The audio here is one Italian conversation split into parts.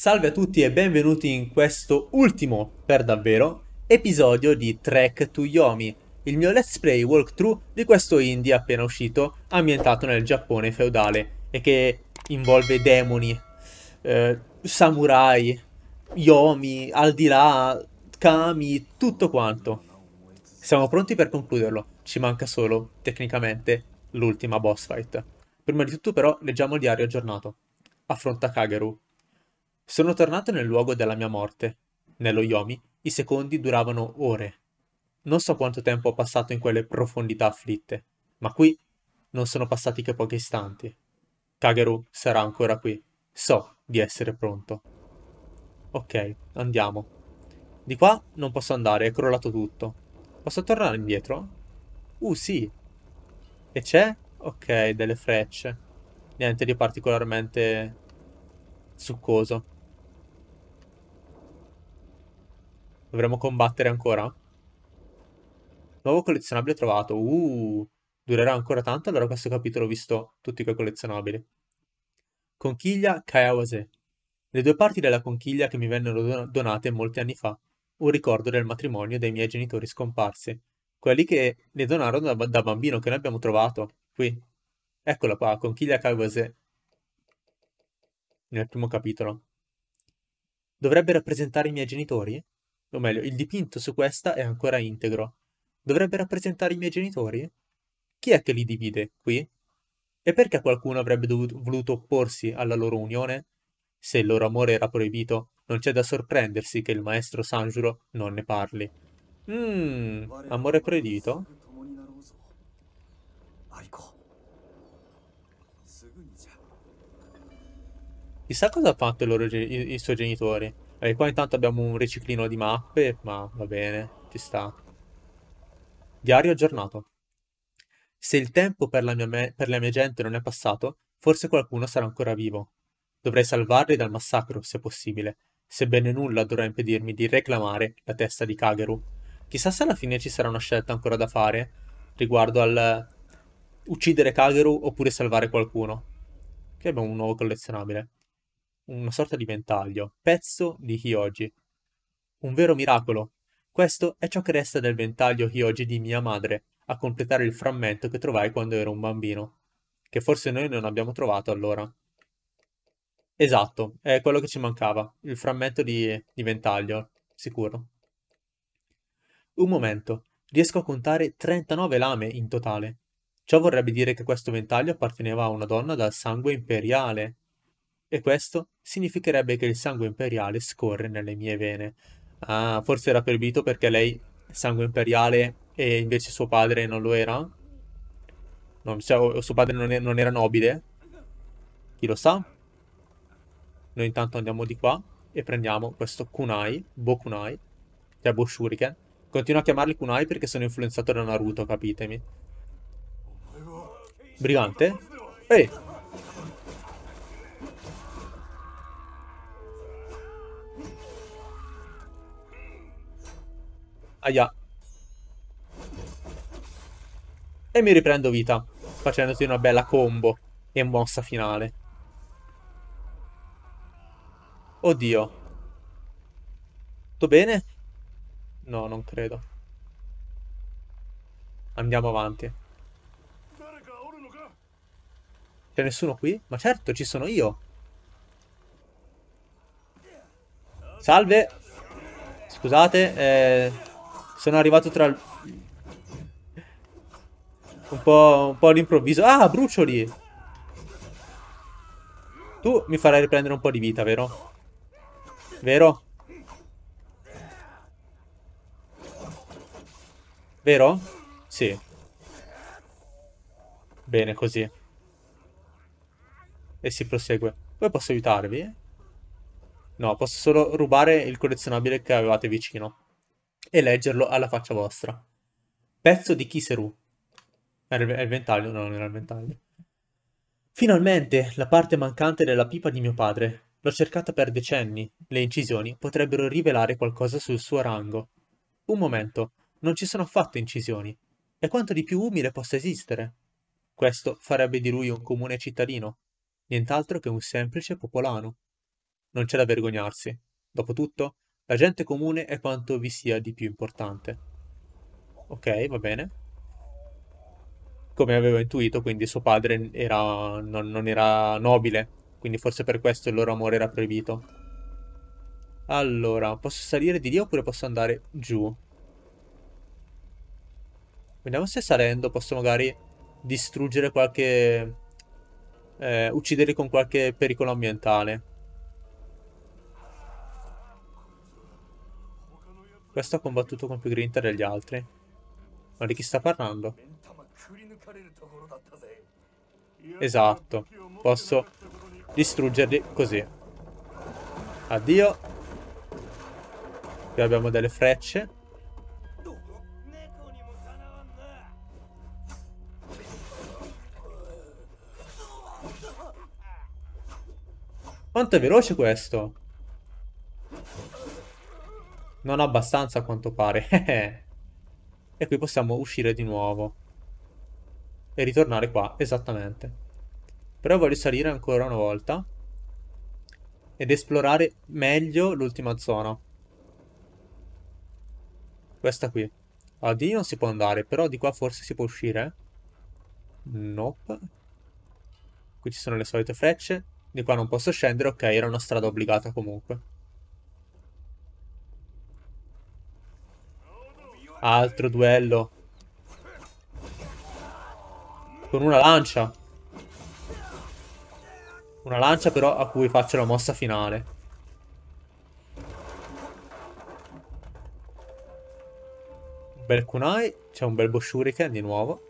Salve a tutti e benvenuti in questo ultimo, per davvero, episodio di Trek to Yomi, il mio let's play walkthrough di questo indie appena uscito, ambientato nel Giappone feudale e che involve demoni, eh, samurai, yomi, al di là, kami, tutto quanto. Siamo pronti per concluderlo, ci manca solo, tecnicamente, l'ultima boss fight. Prima di tutto però leggiamo il diario aggiornato. Affronta Kageru, sono tornato nel luogo della mia morte. Nello Yomi i secondi duravano ore. Non so quanto tempo ho passato in quelle profondità afflitte, ma qui non sono passati che pochi istanti. Kageru sarà ancora qui. So di essere pronto. Ok, andiamo. Di qua non posso andare, è crollato tutto. Posso tornare indietro? Uh, sì. E c'è? Ok, delle frecce. Niente di particolarmente succoso. Dovremmo combattere ancora? Nuovo collezionabile trovato. Uh, durerà ancora tanto, allora questo capitolo ho visto tutti quei collezionabili. Conchiglia Kayawase. Le due parti della conchiglia che mi vennero donate molti anni fa. Un ricordo del matrimonio dei miei genitori scomparsi. Quelli che le donarono da, da bambino, che noi abbiamo trovato. Qui. Eccola qua, conchiglia Kayawase. Nel primo capitolo. Dovrebbe rappresentare i miei genitori? o meglio, il dipinto su questa è ancora integro. Dovrebbe rappresentare i miei genitori? Chi è che li divide qui? E perché qualcuno avrebbe dovuto, voluto opporsi alla loro unione? Se il loro amore era proibito, non c'è da sorprendersi che il maestro Sanjuro non ne parli. Mmm, amore proibito? Chissà cosa ha fatto i, loro, i, i suoi genitori. E eh, qua intanto abbiamo un riciclino di mappe, ma va bene, ci sta. Diario aggiornato. Se il tempo per la, mia per la mia gente non è passato, forse qualcuno sarà ancora vivo. Dovrei salvarli dal massacro, se possibile, sebbene nulla dovrà impedirmi di reclamare la testa di Kageru. Chissà se alla fine ci sarà una scelta ancora da fare riguardo al uccidere Kageru oppure salvare qualcuno. Che abbiamo un nuovo collezionabile una sorta di ventaglio, pezzo di Hyoji. Un vero miracolo. Questo è ciò che resta del ventaglio Hyoji di mia madre, a completare il frammento che trovai quando ero un bambino, che forse noi non abbiamo trovato allora. Esatto, è quello che ci mancava, il frammento di, di ventaglio, sicuro. Un momento, riesco a contare 39 lame in totale. Ciò vorrebbe dire che questo ventaglio apparteneva a una donna dal sangue imperiale, e questo significherebbe che il sangue imperiale scorre nelle mie vene. Ah, forse era proibito perché lei sangue imperiale e invece suo padre non lo era? Non, cioè, suo padre non, è, non era nobile? Chi lo sa? Noi intanto andiamo di qua e prendiamo questo kunai, bokunai, cioè boshuriken. Continuo a chiamarli kunai perché sono influenzato da Naruto, capitemi. Brigante? Ehi! Aia. E mi riprendo vita, facendoti una bella combo e mossa finale. Oddio. Tutto bene? No, non credo. Andiamo avanti. C'è nessuno qui? Ma certo, ci sono io. Salve. Scusate, eh, sono arrivato tra... Il... Un po', un po' all'improvviso. Ah, brucioli! Tu mi farai riprendere un po' di vita, vero? Vero? Vero? Sì. Bene, così. E si prosegue. Poi posso aiutarvi? No, posso solo rubare il collezionabile che avevate vicino e leggerlo alla faccia vostra. Pezzo di Kiseru. Era il, ventaglio? No, non era il ventaglio. Finalmente, la parte mancante della pipa di mio padre. L'ho cercata per decenni. Le incisioni potrebbero rivelare qualcosa sul suo rango. Un momento, non ci sono affatto incisioni. E quanto di più umile possa esistere? Questo farebbe di lui un comune cittadino, nient'altro che un semplice popolano. Non c'è da vergognarsi. Dopotutto, la gente comune è quanto vi sia di più importante. Ok, va bene. Come avevo intuito, quindi suo padre era, non, non era nobile, quindi forse per questo il loro amore era proibito. Allora, posso salire di lì oppure posso andare giù? Vediamo se salendo posso magari distruggere qualche... Eh, ucciderli con qualche pericolo ambientale. Questo ha combattuto con più grinta degli altri. Ma di chi sta parlando? Esatto. Posso distruggerli così. Addio. Qui abbiamo delle frecce. Quanto è veloce questo? Non abbastanza a quanto pare. e qui possiamo uscire di nuovo. E ritornare qua, esattamente. Però voglio salire ancora una volta. Ed esplorare meglio l'ultima zona. Questa qui. Ah, di non si può andare, però di qua forse si può uscire. Nope. Qui ci sono le solite frecce. Di qua non posso scendere, ok, era una strada obbligata comunque. Altro duello. Con una lancia. Una lancia però a cui faccio la mossa finale. Un bel kunai. C'è un bel boshuriken di nuovo.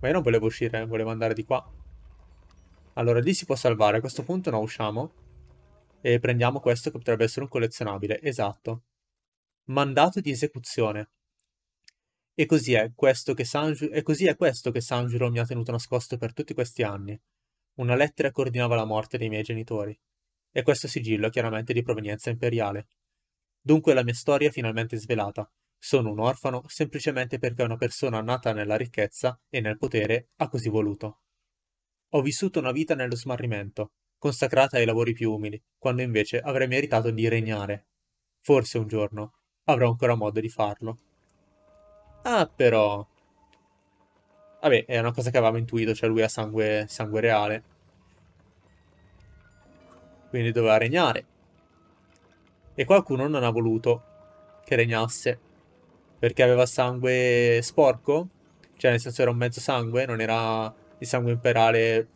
Ma io non volevo uscire, eh, volevo andare di qua. Allora, lì si può salvare. A questo punto no, usciamo e prendiamo questo che potrebbe essere un collezionabile, esatto. Mandato di esecuzione. E così è questo che, Sanju- e così è questo che Sanjuro mi ha tenuto nascosto per tutti questi anni. Una lettera che ordinava la morte dei miei genitori. E questo sigillo è chiaramente di provenienza imperiale. Dunque la mia storia è finalmente svelata. Sono un orfano semplicemente perché una persona nata nella ricchezza e nel potere ha così voluto. Ho vissuto una vita nello smarrimento, consacrata ai lavori più umili, quando invece avrei meritato di regnare. Forse un giorno avrò ancora modo di farlo. Ah, però. Vabbè, è una cosa che avevamo intuito, cioè lui ha sangue, sangue reale. Quindi doveva regnare. E qualcuno non ha voluto che regnasse. Perché aveva sangue sporco? Cioè, nel senso era un mezzo sangue, non era il sangue imperiale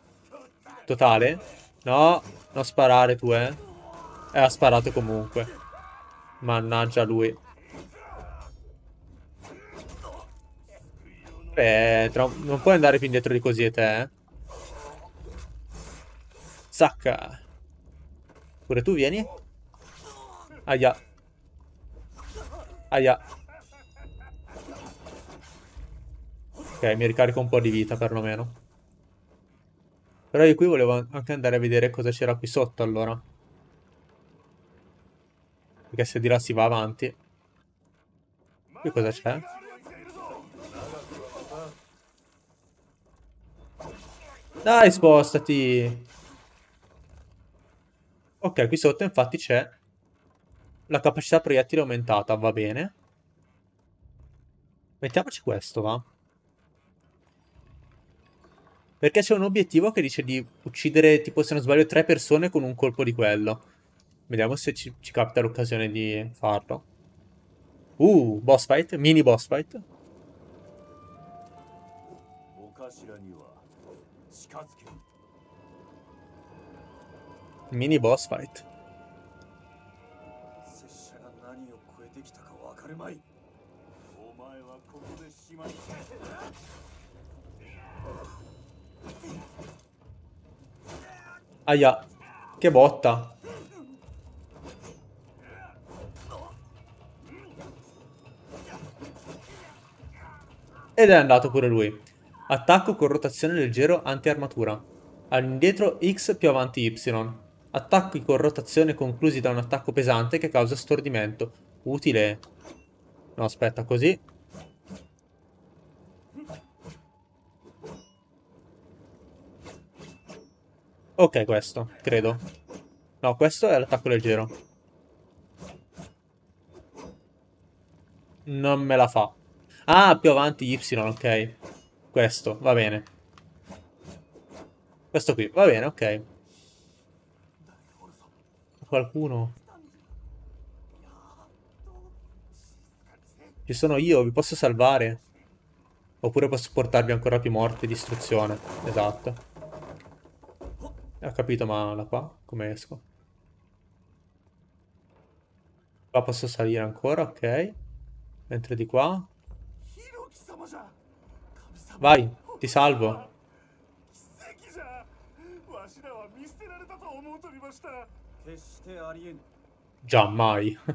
totale. No, non sparare tu, eh. E eh, ha sparato comunque. Mannaggia lui. Beh, non puoi andare più indietro di così e te, eh. Sacca. Pure tu vieni. Aia. Aia. Ok, mi ricarico un po' di vita perlomeno. Però io qui volevo anche andare a vedere cosa c'era qui sotto allora. Perché se di là si va avanti. Qui cosa c'è? Dai, spostati! Ok, qui sotto infatti c'è la capacità proiettile aumentata, va bene. Mettiamoci questo, va. Perché c'è un obiettivo che dice di uccidere, tipo se non sbaglio, tre persone con un colpo di quello. Vediamo se ci, ci capita l'occasione di farlo. Uh, boss fight, mini boss fight. Mini boss fight. Aia, che botta. Ed è andato pure lui. Attacco con rotazione leggero anti-armatura. All'indietro X più avanti Y. Attacchi con rotazione conclusi da un attacco pesante che causa stordimento. Utile. No, aspetta, così. Ok, questo, credo. No, questo è l'attacco leggero. Non me la fa. Ah, più avanti Y, ok. Questo, va bene. Questo qui, va bene, ok. Qualcuno? Ci sono io, vi posso salvare. Oppure posso portarvi ancora più morte e distruzione. Esatto ha capito, ma da qua come esco? Qua posso salire ancora, ok. Mentre di qua... Vai, ti salvo. Già mai.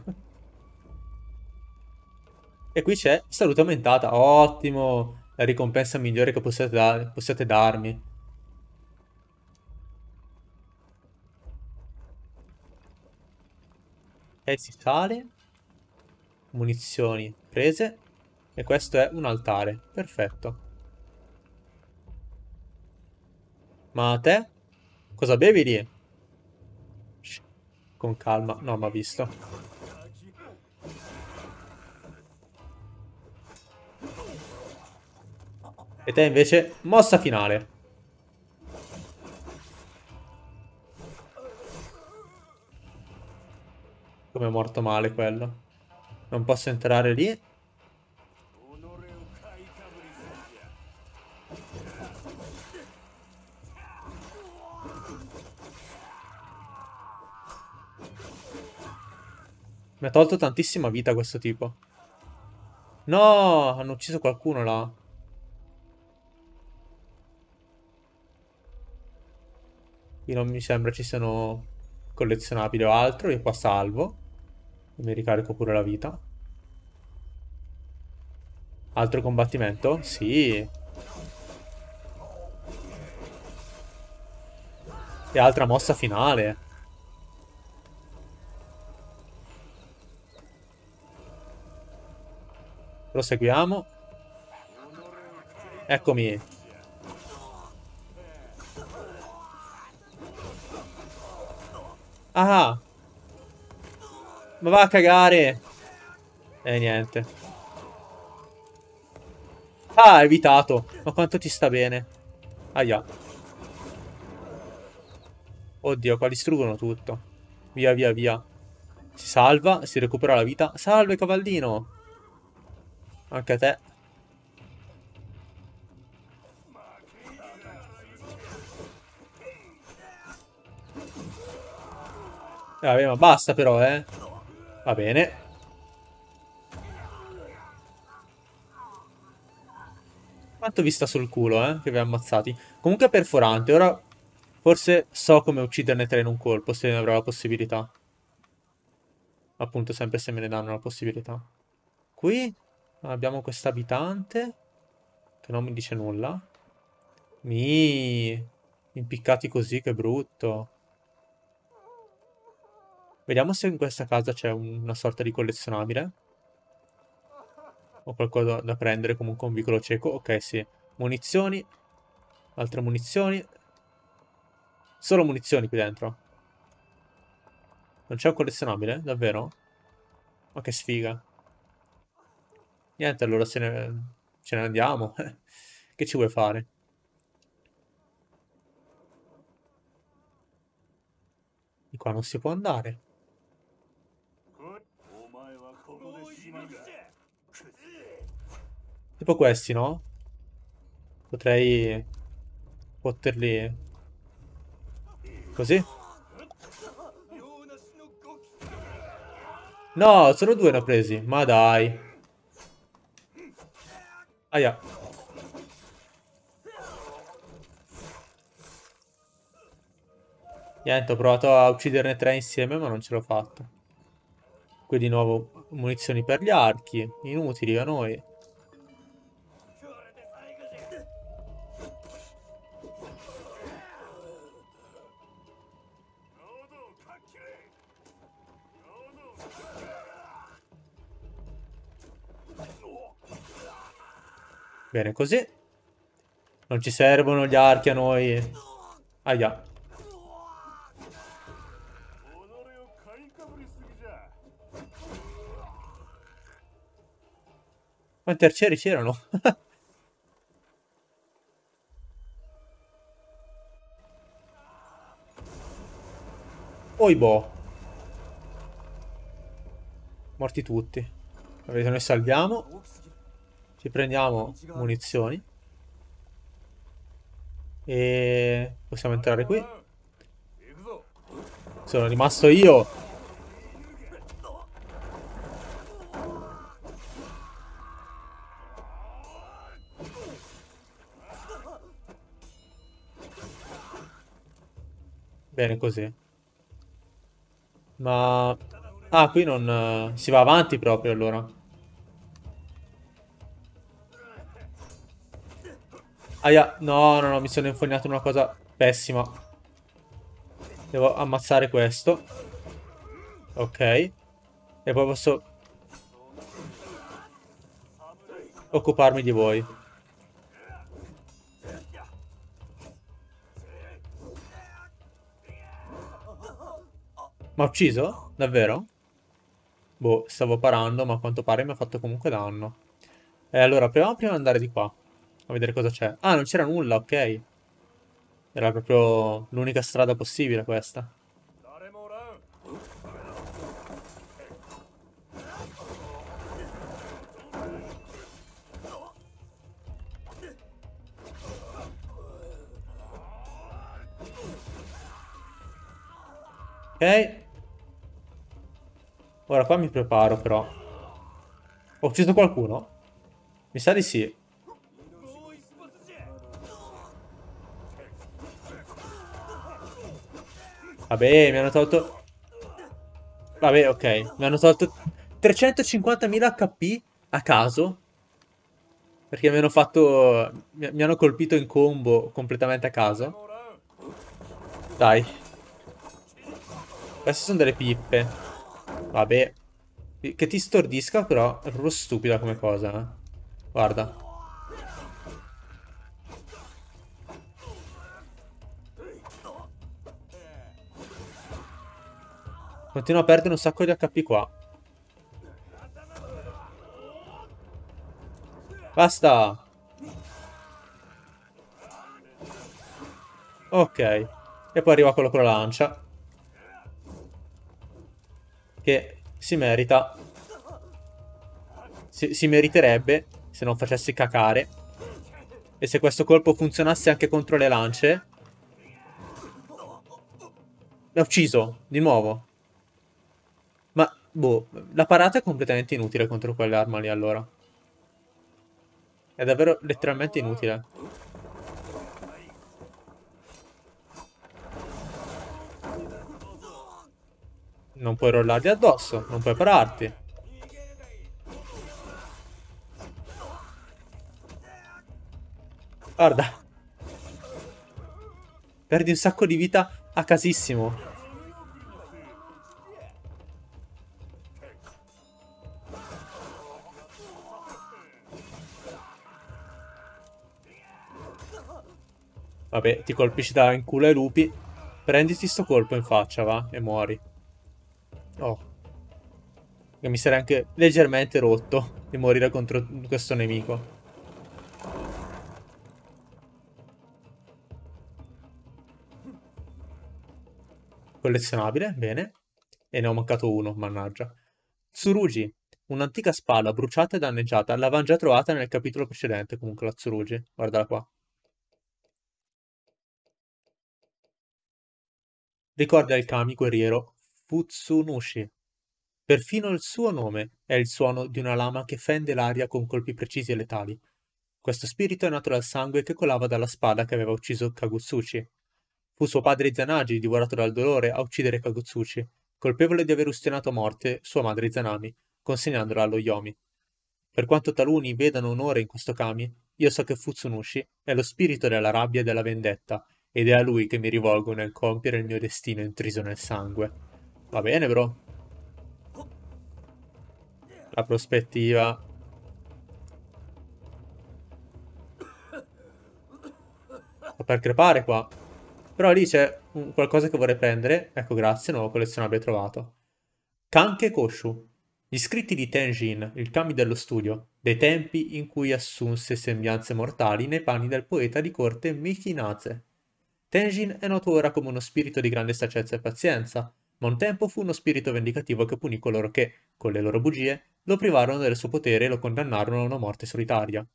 e qui c'è salute aumentata. Ottimo. La ricompensa migliore che possiate, da possiate darmi. Ok, si sale. Munizioni prese. E questo è un altare. Perfetto. Ma a te? Cosa bevi lì? Con calma. No, ma visto. E te invece, mossa finale. Come è morto male quello. Non posso entrare lì. Mi ha tolto tantissima vita questo tipo. No, hanno ucciso qualcuno là. Qui non mi sembra ci siano collezionabili o altro. Io qua salvo mi ricarico pure la vita. Altro combattimento? Sì. E altra mossa finale. Proseguiamo. Eccomi. Ah! Ma va a cagare. E eh, niente. Ah, evitato. Ma quanto ti sta bene. Aia. Oddio, qua distruggono tutto. Via, via, via. Si salva, si recupera la vita. Salve, cavallino. Anche a te. Eh, vabbè, ma basta però, eh. Va bene. Quanto vi sta sul culo, eh? Che vi ha ammazzati. Comunque è perforante. Ora forse so come ucciderne tre in un colpo, se ne avrò la possibilità. Appunto, sempre se me ne danno la possibilità. Qui abbiamo quest'abitante, Che non mi dice nulla. Mi... Impiccati così, che brutto. Vediamo se in questa casa c'è una sorta di collezionabile. O qualcosa da prendere, comunque un vicolo cieco. Ok, sì. Munizioni. Altre munizioni. Solo munizioni qui dentro. Non c'è un collezionabile? Davvero? Ma che sfiga. Niente, allora ce ne, ce ne andiamo. che ci vuoi fare? Di qua non si può andare. Tipo questi, no? Potrei poterli Così? No, solo due ne ho presi. Ma dai. Aia. Niente, ho provato a ucciderne tre insieme, ma non ce l'ho fatta. Qui di nuovo munizioni per gli archi. Inutili a noi. Bene, così. Non ci servono gli archi a noi. Aia. Quanti arcieri c'erano? Oibo. Morti tutti. Vedete, noi salviamo. Ci prendiamo munizioni. E possiamo entrare qui. Sono rimasto io. Bene così. Ma... Ah, qui non... Eh, si va avanti proprio allora. Aia, no, no, no, mi sono infognato una cosa pessima. Devo ammazzare questo. Ok. E poi posso... Occuparmi di voi. Ma ucciso? Davvero? Boh, stavo parando, ma a quanto pare mi ha fatto comunque danno. E allora, proviamo prima ad andare di qua. A vedere cosa c'è. Ah, non c'era nulla, ok. Era proprio l'unica strada possibile questa. Ok. Ora qua mi preparo però. Ho ucciso qualcuno? Mi sa di sì. Vabbè, mi hanno tolto... Vabbè, ok. Mi hanno tolto 350.000 HP a caso. Perché mi hanno fatto... Mi hanno colpito in combo completamente a caso. Dai. Queste sono delle pippe. Vabbè. Che ti stordisca però, è proprio stupida come cosa. Eh? Guarda. Continua a perdere un sacco di HP qua. Basta! Ok. E poi arriva quello con la lancia. Che si merita. Si, si meriterebbe se non facessi cacare. E se questo colpo funzionasse anche contro le lance... L'ho ucciso, di nuovo. Boh, la parata è completamente inutile contro quell'arma lì allora. È davvero letteralmente inutile. Non puoi rollarli addosso, non puoi pararti. Guarda. Perdi un sacco di vita a casissimo. vabbè, ti colpisci da in culo ai lupi. Prenditi sto colpo in faccia, va, e muori. Oh. Che mi sarei anche leggermente rotto di morire contro questo nemico. Collezionabile, bene. E ne ho mancato uno, mannaggia. Tsurugi, un'antica spada bruciata e danneggiata, L'avevamo già trovata nel capitolo precedente, comunque la Tsurugi, guardala qua. ricorda il kami guerriero Futsunushi. Perfino il suo nome è il suono di una lama che fende l'aria con colpi precisi e letali. Questo spirito è nato dal sangue che colava dalla spada che aveva ucciso Kagutsuchi. Fu suo padre Zanagi, divorato dal dolore, a uccidere Kagutsuchi, colpevole di aver ustionato a morte sua madre Zanami, consegnandola allo Yomi. Per quanto taluni vedano onore in questo kami, io so che Futsunushi è lo spirito della rabbia e della vendetta, ed è a lui che mi rivolgo nel compiere il mio destino intriso nel sangue. Va bene, bro. La prospettiva... Sto per crepare qua. Però lì c'è qualcosa che vorrei prendere. Ecco, grazie, nuovo collezionabile trovato. Kanke Koshu. Gli scritti di Tenjin, il kami dello studio, dei tempi in cui assunse sembianze mortali nei panni del poeta di corte Mikinaze. Tenjin è noto ora come uno spirito di grande saggezza e pazienza, ma un tempo fu uno spirito vendicativo che punì coloro che, con le loro bugie, lo privarono del suo potere e lo condannarono a una morte solitaria.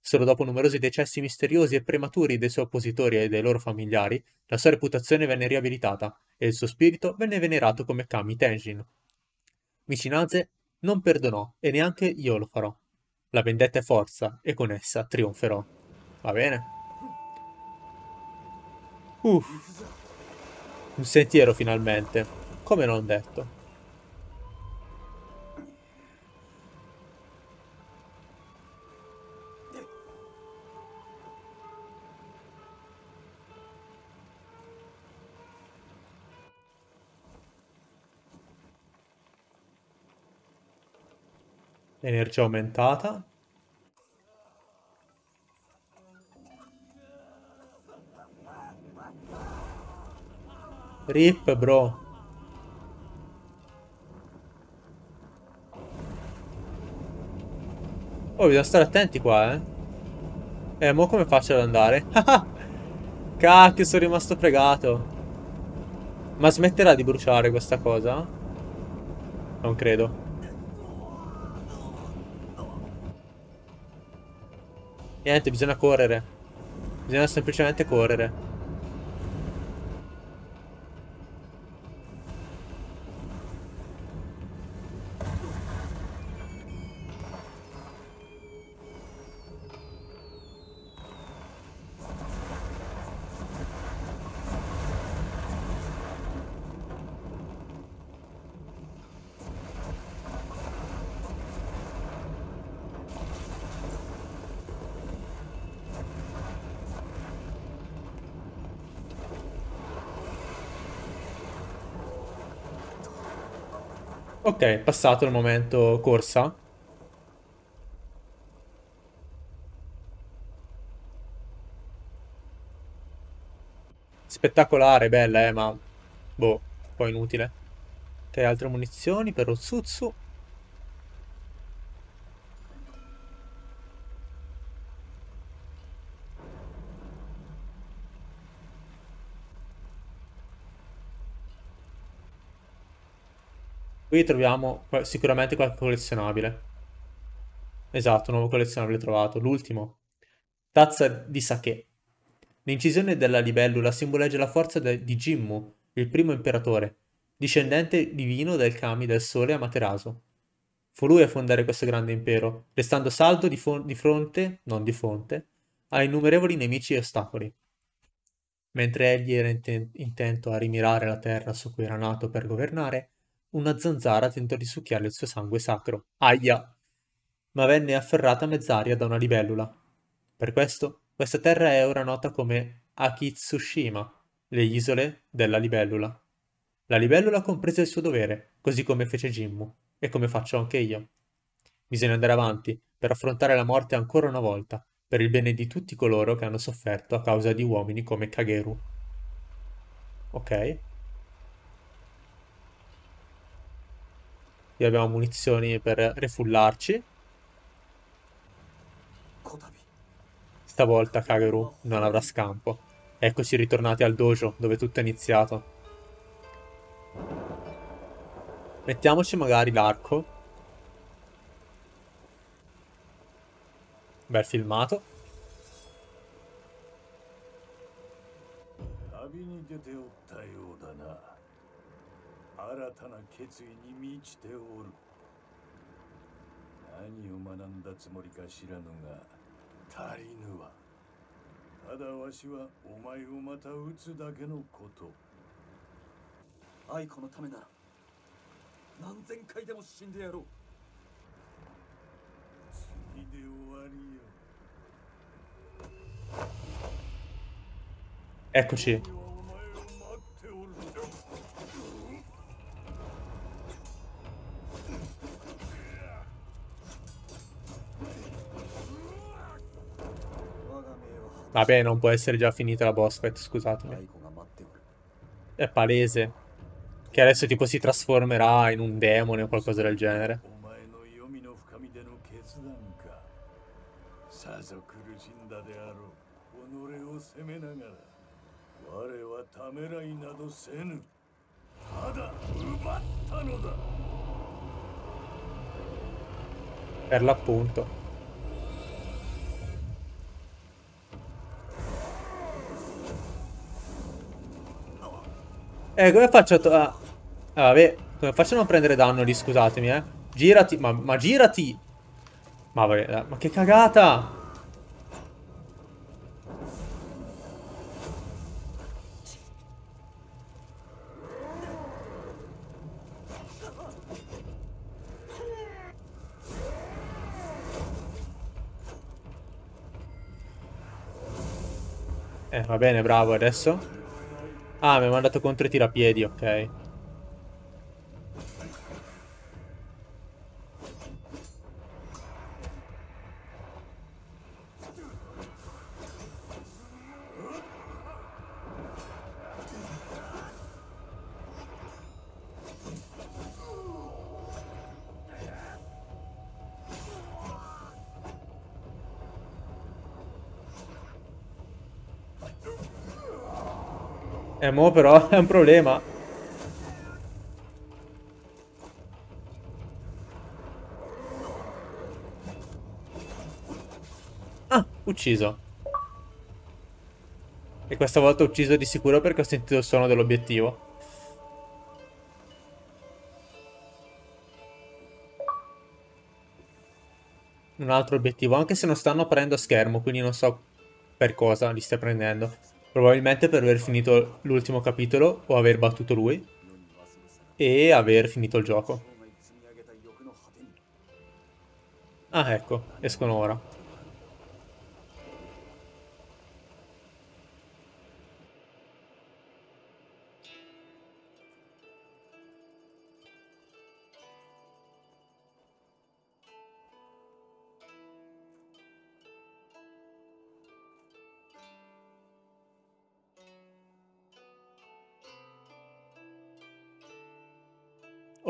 Solo dopo numerosi decessi misteriosi e prematuri dei suoi oppositori e dei loro familiari, la sua reputazione venne riabilitata e il suo spirito venne venerato come Kami Tenjin. Micinaze non perdonò e neanche io lo farò. La vendetta è forza e con essa trionferò. Va bene? Uff. Un sentiero finalmente. Come non detto. Energia aumentata. Rip, bro. Oh, bisogna stare attenti qua, eh. Eh, mo come faccio ad andare? Cacchio, sono rimasto fregato. Ma smetterà di bruciare questa cosa? Non credo. Niente, bisogna correre. Bisogna semplicemente correre. Ok, passato il momento corsa. Spettacolare, bella, eh, ma... Boh, un po' inutile. Ok, altre munizioni per lo Otsutsu. Qui troviamo sicuramente qualche collezionabile. Esatto, nuovo collezionabile trovato, l'ultimo. Tazza di sake. L'incisione della libellula simboleggia la forza di Jimmu, il primo imperatore, discendente divino del Kami del Sole Amaterasu. Fu lui a fondare questo grande impero, restando saldo di, di fronte, non di fonte, a innumerevoli nemici e ostacoli. Mentre egli era inten intento a rimirare la terra su cui era nato per governare, una zanzara tentò di succhiare il suo sangue sacro. Aia! Ma venne afferrata a mezz'aria da una libellula. Per questo, questa terra è ora nota come Akitsushima, le isole della libellula. La libellula comprese il suo dovere, così come fece Jimmu, e come faccio anche io. Bisogna andare avanti, per affrontare la morte ancora una volta, per il bene di tutti coloro che hanno sofferto a causa di uomini come Kageru. Ok? Qui abbiamo munizioni per refullarci. Stavolta Kageru non avrà scampo. Eccoci ritornati al dojo, dove tutto è iniziato. Mettiamoci magari l'arco. Bel filmato. 新たな決意に満ちておる何を学んだつもりか知らぬが足りぬわただわしはお前をまた撃つだけのこと愛子のためなら何千回でも死んでやろう次で終わりよ Eccoci. Vabbè, non può essere già finita la boss fight, scusatemi. È palese. Che adesso tipo si trasformerà in un demone o qualcosa del genere. Per l'appunto. Eh, come faccio a... Ah. ah, vabbè. Come faccio a non prendere danno lì, scusatemi, eh. Girati, ma, ma girati. Ma vabbè, eh, ma che cagata. Eh, va bene, bravo adesso. Ah, mi ha mandato contro i tirapiedi, ok. E eh, mo però è un problema. Ah, ucciso. E questa volta ho ucciso di sicuro perché ho sentito il suono dell'obiettivo. Un altro obiettivo, anche se non stanno aprendo schermo, quindi non so per cosa li stia prendendo probabilmente per aver finito l'ultimo capitolo o aver battuto lui e aver finito il gioco. Ah ecco, escono ora.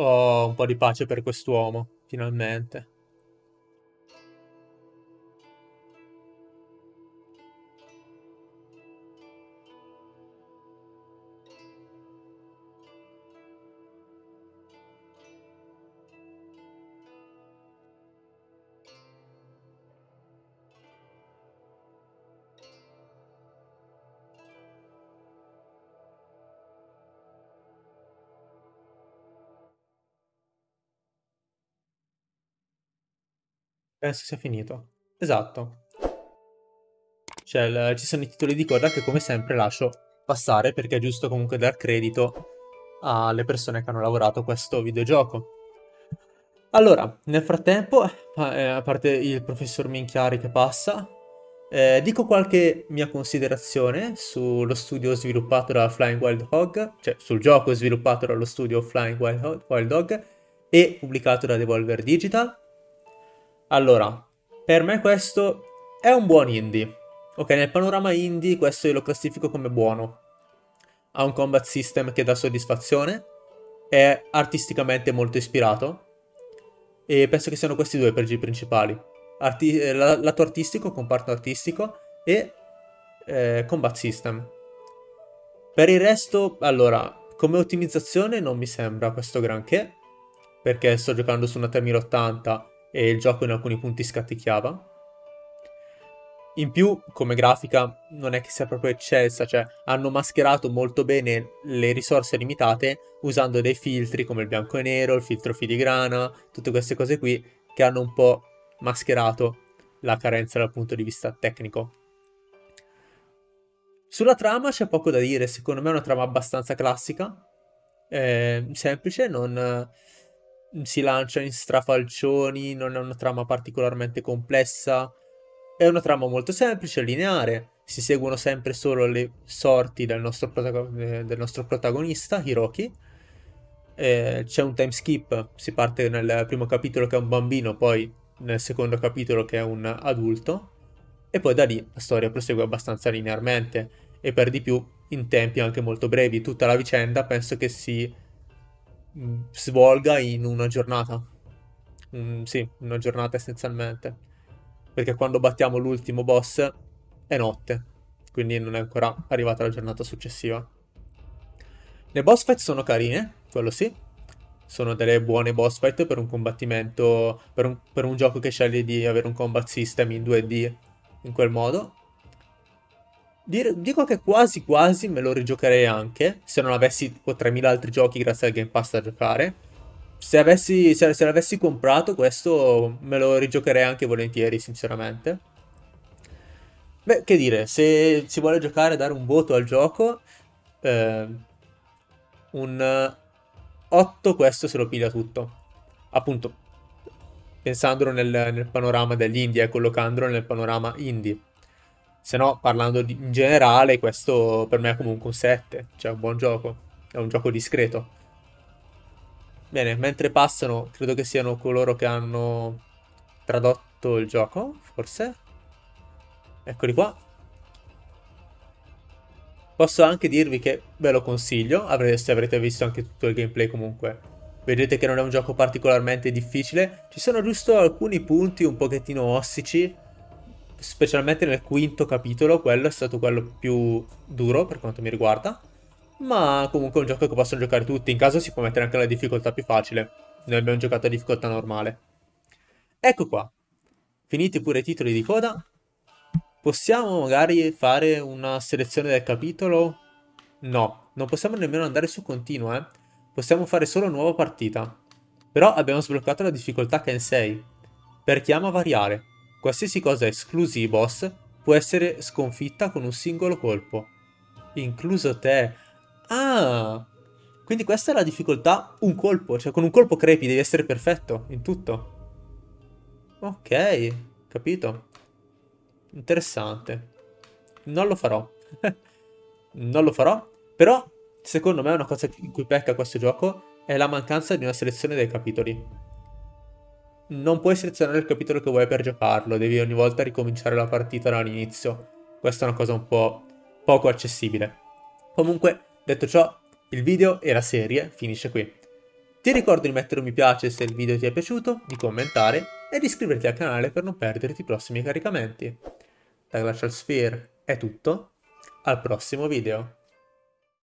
Ho un po' di pace per quest'uomo, finalmente. Penso eh, sia finito. Esatto. Cioè, ci sono i titoli di coda che come sempre lascio passare perché è giusto comunque dar credito alle persone che hanno lavorato questo videogioco. Allora, nel frattempo, eh, eh, a parte il professor Minchiari che passa, eh, dico qualche mia considerazione sullo studio sviluppato da Flying Wild Hog, cioè sul gioco sviluppato dallo studio Flying Wild Hog e pubblicato da Devolver Digital. Allora, per me questo è un buon indie. Ok, nel panorama indie questo io lo classifico come buono. Ha un combat system che dà soddisfazione, è artisticamente molto ispirato, e penso che siano questi due per G principali. Arti- eh, lato artistico, comparto artistico e eh, combat system. Per il resto, allora, come ottimizzazione non mi sembra questo granché, perché sto giocando su una 3080 e il gioco in alcuni punti scatticchiava. In più, come grafica, non è che sia proprio eccelsa, cioè hanno mascherato molto bene le risorse limitate usando dei filtri come il bianco e nero, il filtro filigrana, tutte queste cose qui che hanno un po' mascherato la carenza dal punto di vista tecnico. Sulla trama c'è poco da dire, secondo me è una trama abbastanza classica, eh, semplice, non, si lancia in strafalcioni, non è una trama particolarmente complessa, è una trama molto semplice, lineare, si seguono sempre solo le sorti del nostro, protagon- del nostro protagonista, Hiroki. Eh, c'è un time skip, si parte nel primo capitolo che è un bambino, poi nel secondo capitolo che è un adulto, e poi da lì la storia prosegue abbastanza linearmente e per di più in tempi anche molto brevi. Tutta la vicenda penso che si Mm, svolga in una giornata. Mm, sì, una giornata essenzialmente. Perché quando battiamo l'ultimo boss è notte, quindi non è ancora arrivata la giornata successiva. Le boss fight sono carine, quello sì. Sono delle buone boss fight per un combattimento, per un, per un gioco che sceglie di avere un combat system in 2D in quel modo. Dico che quasi quasi me lo rigiocherei anche, se non avessi 3000 altri giochi grazie al Game Pass da giocare. Se, avessi, se, se l'avessi comprato questo me lo rigiocherei anche volentieri, sinceramente. Beh, che dire, se si vuole giocare e dare un voto al gioco, eh, un 8 questo se lo piglia tutto. Appunto, pensandolo nel, nel panorama dell'indie e eh, collocandolo nel panorama indie. Se no, parlando di, in generale, questo per me è comunque un 7, cioè un buon gioco, è un gioco discreto. Bene, mentre passano, credo che siano coloro che hanno tradotto il gioco, forse. Eccoli qua. Posso anche dirvi che ve lo consiglio, se avrete visto anche tutto il gameplay comunque. Vedete che non è un gioco particolarmente difficile, ci sono giusto alcuni punti un pochettino ossici, specialmente nel quinto capitolo, quello è stato quello più duro per quanto mi riguarda. Ma comunque è un gioco che possono giocare tutti. In caso si può mettere anche la difficoltà più facile. Noi abbiamo giocato a difficoltà normale. Ecco qua. Finiti pure i titoli di coda. Possiamo magari fare una selezione del capitolo? No, non possiamo nemmeno andare su continua, eh. Possiamo fare solo nuova partita. Però abbiamo sbloccato la difficoltà Ken 6. Per chi ama variare. Qualsiasi cosa esclusi i boss può essere sconfitta con un singolo colpo. Incluso te. Ah! Quindi questa è la difficoltà un colpo, cioè con un colpo crepi devi essere perfetto in tutto. Ok, capito. Interessante. Non lo farò. non lo farò, però secondo me una cosa in cui pecca questo gioco è la mancanza di una selezione dei capitoli non puoi selezionare il capitolo che vuoi per giocarlo, devi ogni volta ricominciare la partita dall'inizio. Questa è una cosa un po' poco accessibile. Comunque, detto ciò, il video e la serie finisce qui. Ti ricordo di mettere un mi piace se il video ti è piaciuto, di commentare e di iscriverti al canale per non perderti i prossimi caricamenti. Da Glacial Sphere è tutto, al prossimo video!